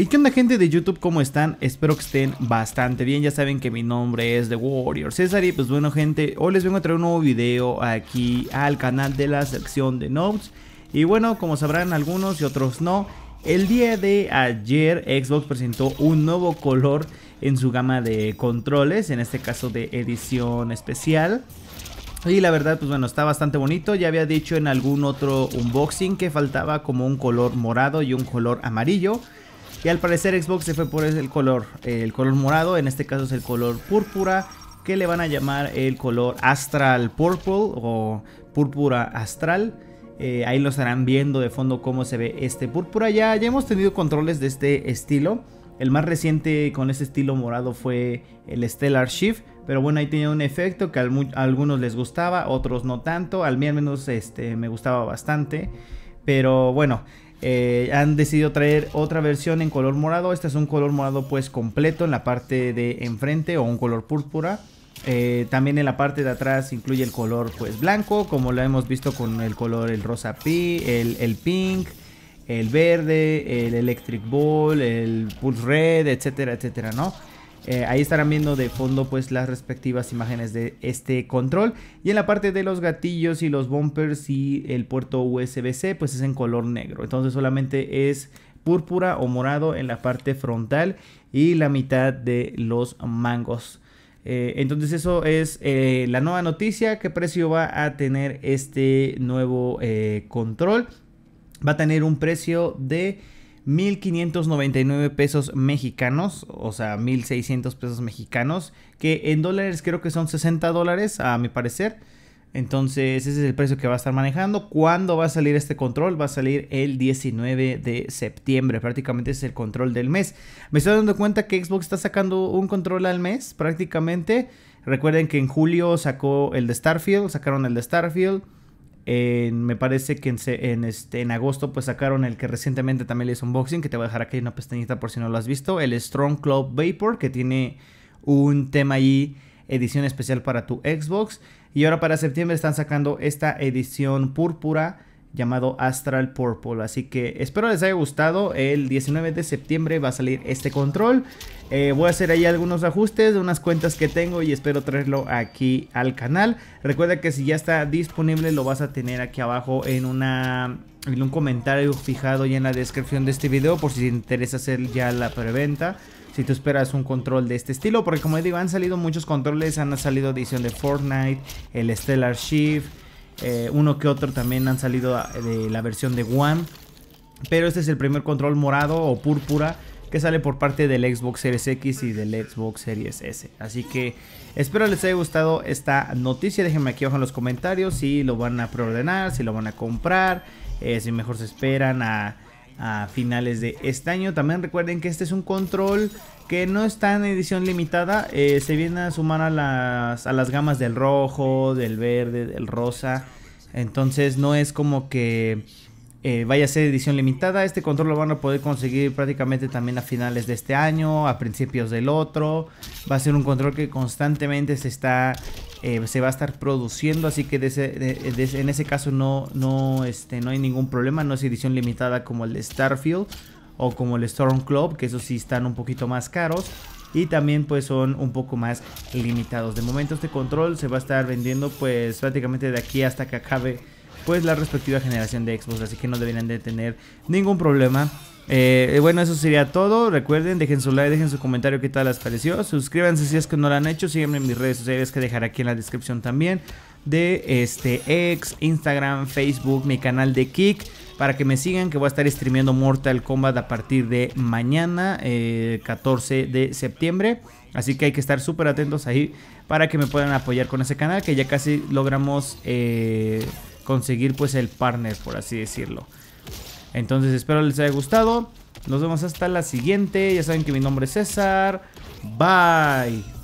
¿Y qué onda gente de YouTube? ¿Cómo están? Espero que estén bastante bien, ya saben que mi nombre es The Warrior César y pues bueno gente, hoy les vengo a traer un nuevo video aquí al canal de la sección de Notes Y bueno, como sabrán algunos y otros no, el día de ayer Xbox presentó un nuevo color en su gama de controles, en este caso de edición especial y la verdad, pues bueno, está bastante bonito. Ya había dicho en algún otro unboxing que faltaba como un color morado y un color amarillo. Y al parecer Xbox se fue por el color, eh, el color morado, en este caso es el color púrpura, que le van a llamar el color Astral Purple o púrpura astral. Eh, ahí lo estarán viendo de fondo cómo se ve este púrpura. Ya, ya hemos tenido controles de este estilo. El más reciente con este estilo morado fue el Stellar Shift. Pero bueno, ahí tenía un efecto que a algunos les gustaba, otros no tanto. Al menos este, me gustaba bastante. Pero bueno, eh, han decidido traer otra versión en color morado. Este es un color morado pues completo en la parte de enfrente o un color púrpura. Eh, también en la parte de atrás incluye el color pues blanco, como lo hemos visto con el color el rosa pi, el, el pink, el verde, el electric ball, el pulse red, etcétera, etcétera, ¿no? Eh, ahí estarán viendo de fondo pues las respectivas imágenes de este control. Y en la parte de los gatillos y los bumpers y el puerto USB-C pues es en color negro. Entonces solamente es púrpura o morado en la parte frontal y la mitad de los mangos. Eh, entonces eso es eh, la nueva noticia, qué precio va a tener este nuevo control. Va a tener un precio de 1.599 pesos mexicanos, o sea, 1.600 pesos mexicanos, que en dólares creo que son 60 dólares, a mi parecer. Entonces ese es el precio que va a estar manejando. ¿Cuándo va a salir este control? Va a salir el 19 de septiembre. Prácticamente es el control del mes. Me estoy dando cuenta que Xbox está sacando un control al mes prácticamente. Recuerden que en julio sacó el de Starfield, sacaron el de Starfield me parece que en, este, en agosto pues sacaron el que recientemente también les unboxing, que te voy a dejar aquí una pestañita por si no lo has visto, el Strong Club Vapor, que tiene un tema ahí, edición especial para tu Xbox. Y ahora para septiembre están sacando esta edición púrpura llamado Astral Purple. Así que espero les haya gustado. El 19 de septiembre va a salir este control. Eh, voy a hacer ahí algunos ajustes de unas cuentas que tengo y espero traerlo aquí al canal. Recuerda que si ya está disponible lo vas a tener aquí abajo en una en un comentario fijado y en la descripción de este video por si te interesa hacer ya la preventa. Si tú esperas un control de este estilo, porque como digo, han salido muchos controles, han salido edición de Fortnite, el Stellar Shift, eh, uno que otro también han salido ah, de la versión de One. Pero este es el primer control morado o púrpura que sale por parte del Xbox Series X y del Xbox Series S. Así que espero les haya gustado esta noticia. Déjenme aquí abajo en los comentarios si lo van a preordenar, si lo van a comprar, eh, si mejor se esperan a finales de este año. También recuerden que este es un control que no está en edición limitada, eh, se viene a sumar a las, a las gamas del rojo, del verde, del rosa. Entonces no es como que eh, vaya a ser edición limitada. Este control lo van a poder conseguir prácticamente también a finales de este año, a principios del otro. Va a ser un control que constantemente se está... Eh, se va a estar produciendo, así que en ese caso no, no, este, no hay ningún problema, no es edición limitada como el de Starfield o como el Storm Club, que esos sí están un poquito más caros. Y también pues son un poco más limitados. De momento este control se va a estar vendiendo pues prácticamente de aquí hasta que acabe pues la respectiva generación de Xbox. Así que no deberían de tener ningún problema. Eh, eh, bueno, eso sería todo. Recuerden, dejen su like, dejen su comentario qué tal les pareció. Suscríbanse si es que no lo han hecho. Síganme en mis redes sociales que dejaré aquí en la descripción también de este ex, Instagram, Facebook, mi canal de Kick. Para que me sigan, que voy a estar streameando Mortal Kombat a partir de mañana, 14 eh, de septiembre. Así que hay que estar súper atentos ahí para que me puedan apoyar con ese canal, que ya casi logramos eh, conseguir pues el partner, por así decirlo. Entonces espero les haya gustado. Nos vemos hasta la siguiente. Ya saben que mi nombre es César. Bye.